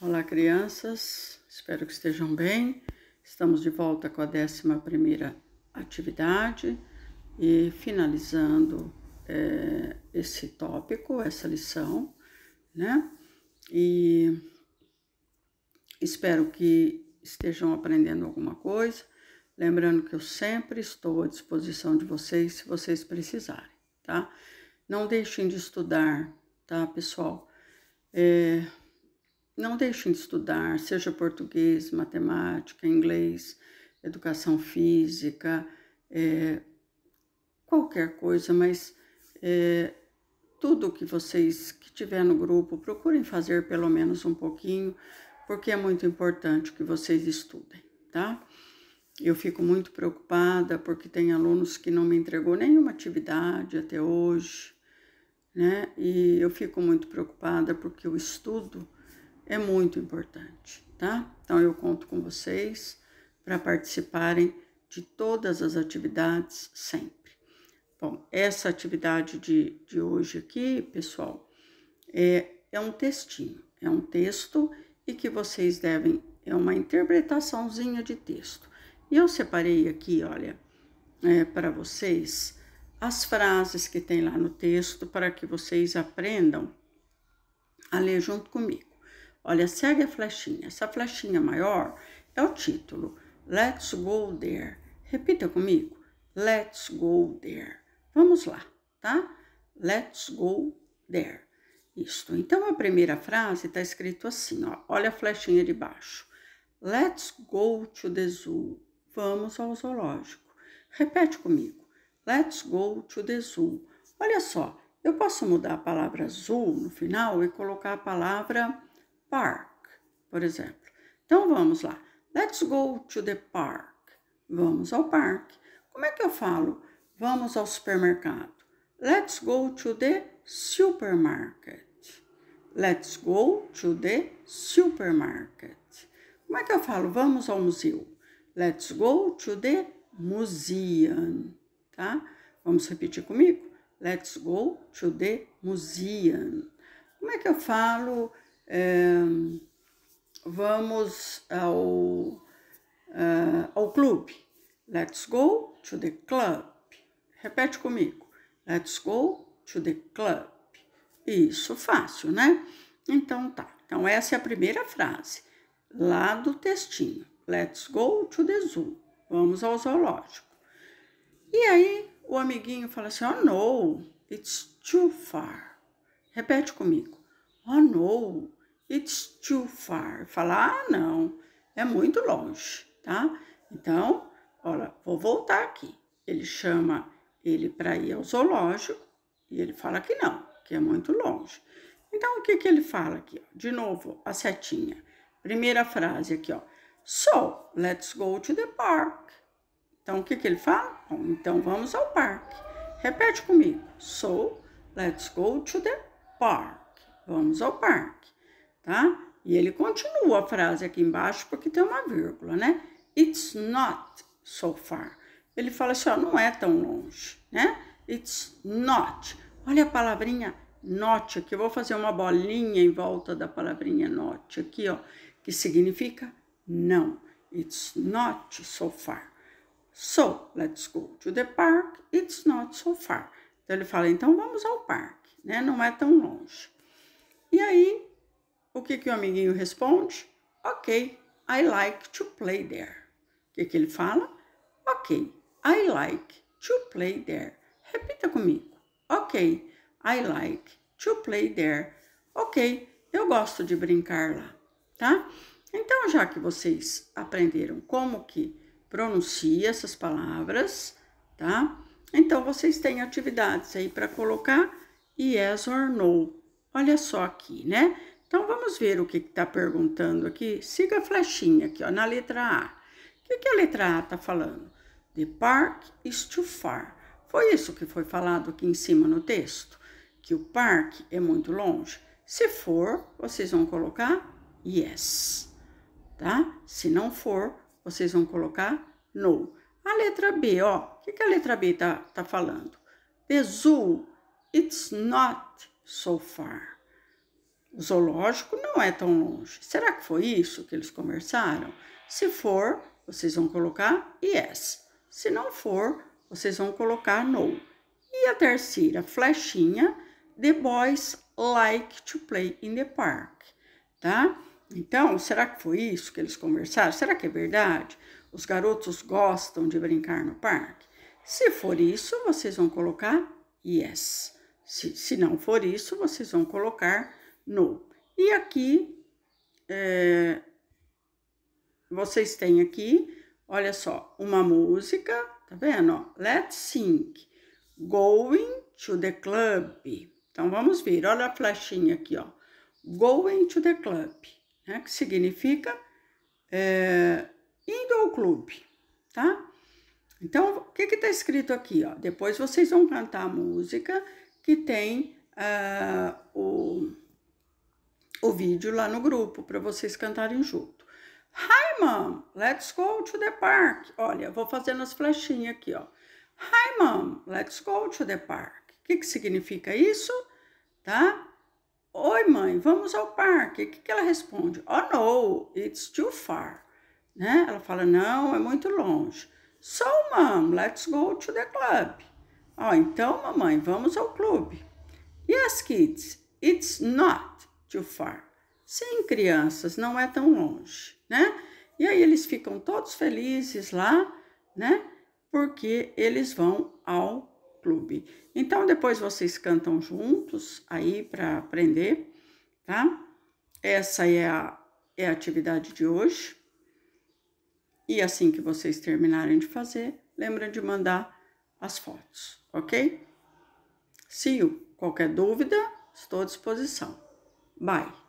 Olá, crianças. Espero que estejam bem. Estamos de volta com a 11 atividade e finalizando é, esse tópico, essa lição, né? E espero que estejam aprendendo alguma coisa. Lembrando que eu sempre estou à disposição de vocês se vocês precisarem, tá? Não deixem de estudar, tá, pessoal? É, não deixem de estudar, seja português, matemática, inglês, educação física, é, qualquer coisa, mas é, tudo que vocês que tiver no grupo, procurem fazer pelo menos um pouquinho, porque é muito importante que vocês estudem, tá? Eu fico muito preocupada porque tem alunos que não me entregou nenhuma atividade até hoje, né? E eu fico muito preocupada porque o estudo é muito importante, tá? Então eu conto com vocês para participarem de todas as atividades sempre. Bom, essa atividade de, de hoje aqui, pessoal, é, é um textinho, é um texto e que vocês devem, é uma interpretaçãozinha de texto. E eu separei aqui, olha, é, para vocês as frases que tem lá no texto para que vocês aprendam a ler junto comigo. Olha, segue a flechinha. Essa flechinha maior é o título. Let's go there. Repita comigo. Let's go there. Vamos lá, tá? Let's go there. Isso. Então, a primeira frase está escrito assim, ó. Olha a flechinha de baixo. Let's go to the zoo. Vamos ao zoológico. Repete comigo. Let's go to the zoo. Olha só, eu posso mudar a palavra zoo no final e colocar a palavra park, por exemplo. Então vamos lá. Let's go to the park. Vamos ao parque. Como é que eu falo? Vamos ao supermercado. Let's go to the supermarket. Let's go to the supermarket. Como é que eu falo? Vamos ao museu. Let's go to the museum, tá? Vamos repetir comigo? Let's go to the museum. Como é que eu falo? É, vamos ao, uh, ao clube. Let's go to the club. Repete comigo. Let's go to the club. Isso, fácil, né? Então tá. Então essa é a primeira frase lá do textinho. Let's go to the zoo. Vamos ao zoológico. E aí o amiguinho fala assim: Oh no, it's too far. Repete comigo. Oh no, It's too far. Falar, ah, não, é muito longe, tá? Então, olha, vou voltar aqui. Ele chama ele para ir ao zoológico e ele fala que não, que é muito longe. Então, o que, que ele fala aqui? De novo, a setinha. Primeira frase aqui, ó. So, let's go to the park. Então, o que, que ele fala? Bom, então vamos ao parque. Repete comigo. So, let's go to the park. Vamos ao parque tá? E ele continua a frase aqui embaixo, porque tem uma vírgula, né? It's not so far. Ele fala assim, ó, não é tão longe, né? It's not. Olha a palavrinha not aqui. Eu vou fazer uma bolinha em volta da palavrinha not aqui, ó. Que significa não. It's not so far. So, let's go to the park. It's not so far. Então, ele fala, então vamos ao parque, né? Não é tão longe. E aí, o que, que o amiguinho responde? Ok, I like to play there. O que, que ele fala? Ok, I like to play there. Repita comigo. Ok, I like to play there. Ok, eu gosto de brincar lá, tá? Então, já que vocês aprenderam como que pronuncia essas palavras, tá? Então, vocês têm atividades aí para colocar yes or no. Olha só aqui, né? Então, vamos ver o que está perguntando aqui. Siga a flechinha aqui, ó, na letra A. O que, que a letra A está falando? The park is too far. Foi isso que foi falado aqui em cima no texto? Que o parque é muito longe? Se for, vocês vão colocar yes, tá? Se não for, vocês vão colocar no. A letra B, ó, o que, que a letra B está tá falando? The zoo, it's not so far. O zoológico não é tão longe. Será que foi isso que eles conversaram? Se for, vocês vão colocar yes. Se não for, vocês vão colocar no. E a terceira flechinha, the boys like to play in the park, tá? Então, será que foi isso que eles conversaram? Será que é verdade? Os garotos gostam de brincar no parque? Se for isso, vocês vão colocar yes. Se, se não for isso, vocês vão colocar e aqui, é, vocês têm aqui, olha só, uma música, tá vendo? Let's sing, going to the club. Então, vamos ver, olha a flechinha aqui, ó. Going to the club, né? Que significa é, indo ao clube, tá? Então, o que que tá escrito aqui, ó? Depois vocês vão cantar a música que tem uh, o o vídeo lá no grupo para vocês cantarem junto. Hi, mom, let's go to the park. Olha, vou fazendo as flechinhas aqui, ó. Hi, mom, let's go to the park. O que, que significa isso? Tá? Oi, mãe, vamos ao parque. O que, que ela responde? Oh, no, it's too far. Né? Ela fala, não, é muito longe. So, mom, let's go to the club. Ó, então, mamãe, vamos ao clube. Yes, kids, it's not to far. Sem crianças, não é tão longe, né? E aí eles ficam todos felizes lá, né? Porque eles vão ao clube. Então depois vocês cantam juntos aí para aprender, tá? Essa é a, é a atividade de hoje. E assim que vocês terminarem de fazer, lembra de mandar as fotos, ok? Se qualquer dúvida, estou à disposição. Bye.